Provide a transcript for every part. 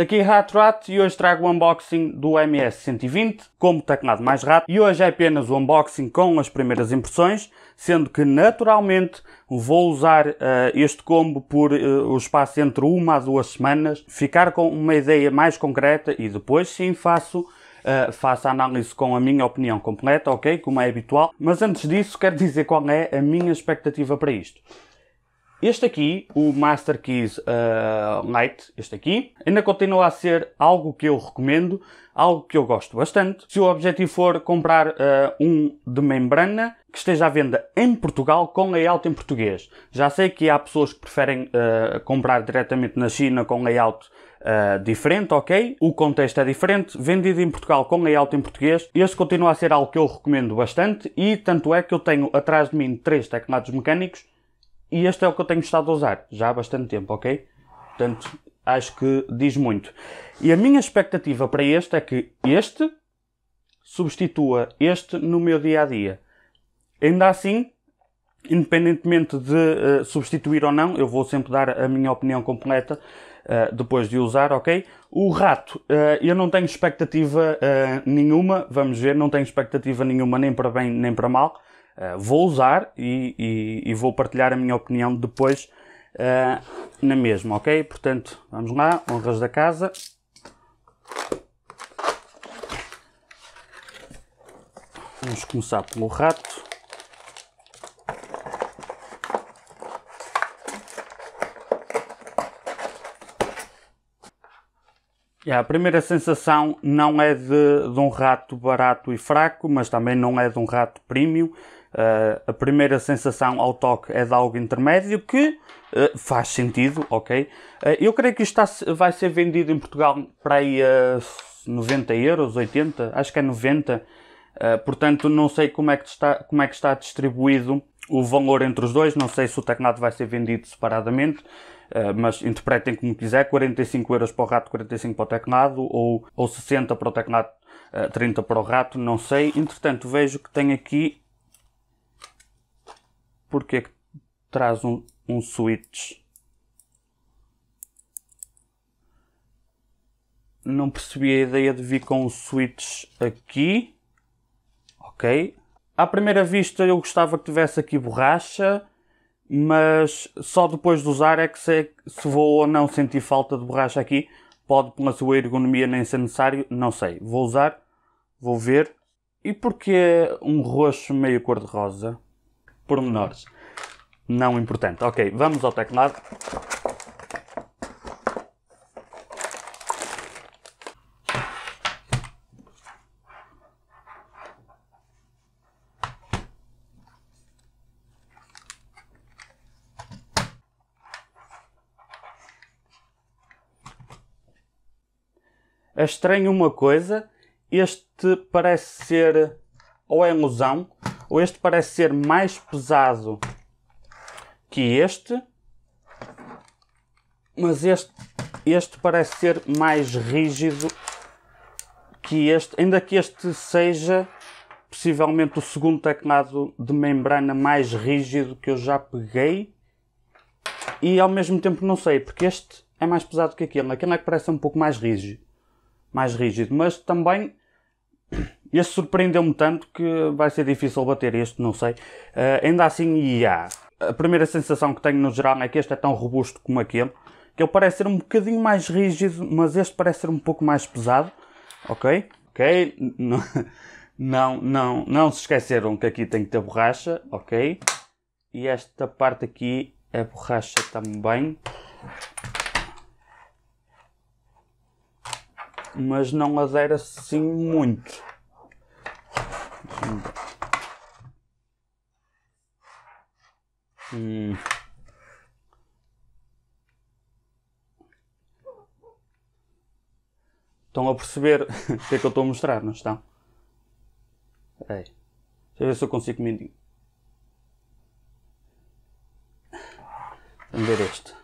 Daqui Rato Rato e hoje trago o unboxing do MS-120 como teclado mais rato e hoje é apenas o unboxing com as primeiras impressões, sendo que naturalmente vou usar uh, este combo por uh, o espaço entre uma a duas semanas, ficar com uma ideia mais concreta e depois sim faço Uh, faço a análise com a minha opinião completa, ok? Como é habitual. Mas antes disso, quero dizer qual é a minha expectativa para isto. Este aqui, o Master Keys uh, Lite, este aqui, ainda continua a ser algo que eu recomendo, algo que eu gosto bastante. Se o objetivo for comprar uh, um de membrana que esteja à venda em Portugal com layout em português. Já sei que há pessoas que preferem uh, comprar diretamente na China com layout Uh, diferente, ok? O contexto é diferente, vendido em Portugal com layout em português. Este continua a ser algo que eu recomendo bastante e tanto é que eu tenho atrás de mim três teclados mecânicos e este é o que eu tenho estado a usar já há bastante tempo, ok? Portanto, acho que diz muito. E a minha expectativa para este é que este substitua este no meu dia a dia. Ainda assim, independentemente de uh, substituir ou não, eu vou sempre dar a minha opinião completa uh, depois de usar, ok? O rato, uh, eu não tenho expectativa nenhuma, vamos ver, não tenho expectativa nenhuma nem para bem nem para mal. Eh, vou usar e, e, e, vou partilhar a minha opinião depois uh, na mesma, ok? Portanto, vamos lá, honras da casa. Vamos começar pelo rato. Yeah, a primeira sensação não é de, de um rato barato e fraco, mas também não é de um rato premium. Uh, a primeira sensação ao toque é de algo intermédio que uh, faz sentido, ok? Uh, eu creio que isto está, vai ser vendido em Portugal para aí a 90 euros, 80, acho que é 90. portanto, não sei como é, que está, como é que está distribuído o valor entre os dois. Não sei se o Tecnado vai ser vendido separadamente. Uh, mas interpretem como quiser, 45 euros para o rato, 45 para o teclado, ou, ou 60 para o teclado, uh, 30 para o rato, não sei. Entretanto, vejo que tem aqui porque é que traz um, um switch? Não percebi a ideia de vir com um switch aqui. Ok. À primeira vista eu gostava que tivesse aqui borracha, mas só depois de usar é que sei se vou ou não sentir falta de borracha aqui. Pode pela sua ergonomia nem ser necessário, não sei. Vou usar, vou ver. E porque é um roxo meio cor-de-rosa? pormenores. Não importante. Ok, vamos ao teclado. É estranho uma coisa, este parece ser ou é ilusão ou este parece ser mais pesado que este, mas este, este parece ser mais rígido que este, ainda que este seja possivelmente o segundo teclado de membrana mais rígido que eu já peguei. E ao mesmo tempo não sei, porque este é mais pesado que aquele. Aquele é que parece um pouco mais rígido. Mais rígido, mas também este surpreendeu-me tanto que vai ser difícil bater este, não sei. Uh, ainda assim, yeah. a primeira sensação que tenho no geral é que este é tão robusto como aquele, que ele parece ser um bocadinho mais rígido, mas este parece ser um pouco mais pesado, ok? Ok? Não, não, não, não se esqueceram que aqui tem que ter borracha, ok? E esta parte aqui é borracha também. mas não adere assim muito. Hum. Estão a perceber o que é que eu estou a mostrar, não estão? Espera aí. Deixa eu ver se eu consigo mendigo. Vamos ver este.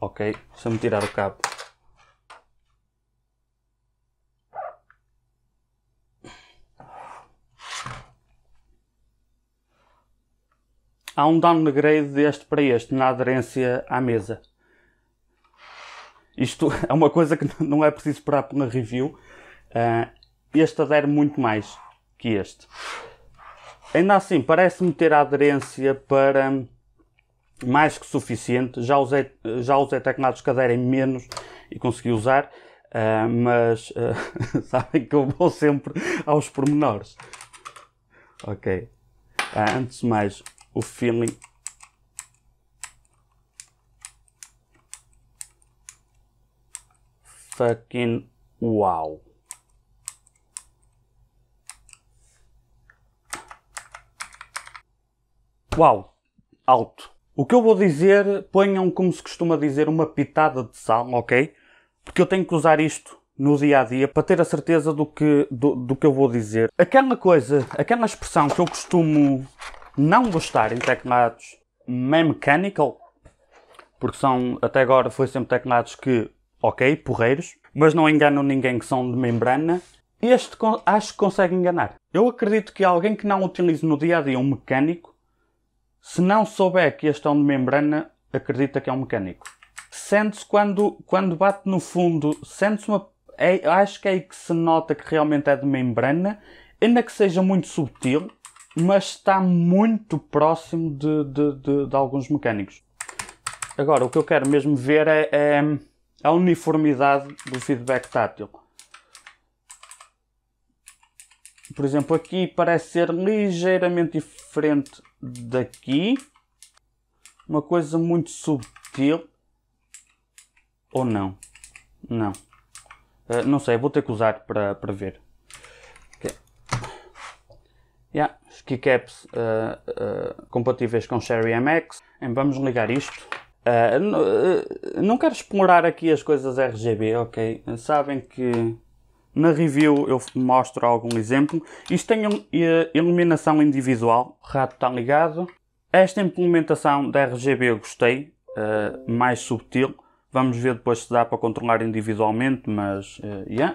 Ok, deixa-me tirar o cabo. há um downgrade deste para este na aderência à mesa. Isto é uma coisa que não é preciso esperar por uma review. Ah, este adere muito mais que este. Ainda assim, parece-me ter a aderência para mais que suficiente. Já usei, já usei teclados que aderem menos e consegui usar, ah, mas ah, sabem que eu vou sempre aos pormenores. Ok. antes de mais, o filme fucking wow. Uau, alto. O que eu vou dizer, ponham como se costuma dizer, uma pitada de sal, ok? Porque eu tenho que usar isto no dia a dia para ter a certeza do que, do, do que eu vou dizer. Aquela coisa, aquela expressão que eu costumo não gostarem de teclados Man Mechanical, porque são, até agora, foi sempre teclados que, ok, porreiros, mas não enganam ninguém que são de membrana. Este acho que consegue enganar. Eu acredito que alguém que não utilize no dia a dia um mecânico, se não souber que este é um de membrana, acredita que é um mecânico. Sente-se quando, quando bate no fundo, sente-se uma. É, acho que é aí que se nota que realmente é de membrana, ainda que seja muito subtil, mas está muito próximo de, de, de, de alguns mecânicos. Agora, o que eu quero mesmo ver é, é a uniformidade do feedback tátil. Por exemplo, aqui parece ser ligeiramente diferente daqui. Uma coisa muito subtil. Ou não? Não. Uh, não sei, vou ter que usar para, ver. Okay. Yeah keycaps uh, eh, uh, eh, compatíveis com Sherry MX. Vamos ligar isto. Uh, não quero explorar aqui as coisas RGB, ok? Sabem que na review eu mostro algum exemplo. Isto tem iluminação individual, o rato está ligado. Esta implementação da RGB eu gostei, mais subtil. Vamos ver depois se dá para controlar individualmente, mas uh, yeah.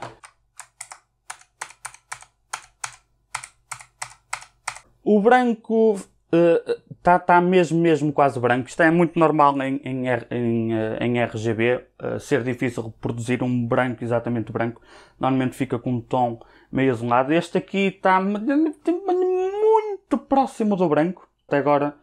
O branco está eh, uh, tá mesmo, mesmo quase branco. Isto é muito normal em, em, em, eh, em RGB uh, eh, ser difícil reproduzir um branco exatamente branco. Normalmente fica com um tom meio azulado. Este aqui está muito próximo do branco. Até agora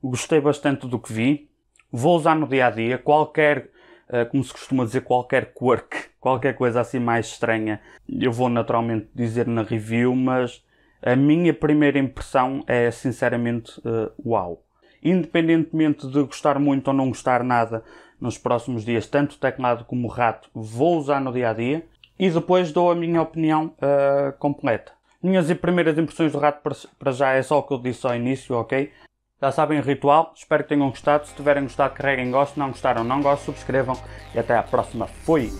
gostei bastante do que vi. Vou usar no dia a dia. Qualquer, uh, como se costuma dizer, qualquer quirk, qualquer coisa assim mais estranha, eu vou naturalmente dizer na review, mas a minha primeira impressão é sinceramente uh, uau. Independentemente de gostar muito ou não gostar nada, nos próximos dias, tanto o teclado como o rato, vou usar no dia a dia e depois dou a minha opinião uh, completa. Minhas primeiras impressões do rato para já é só o que eu disse ao início, ok? Já sabem o ritual, espero que tenham gostado. Se tiverem gostado, carreguem gosto. Se não gostaram, não gostam, subscrevam e até à próxima. Fui!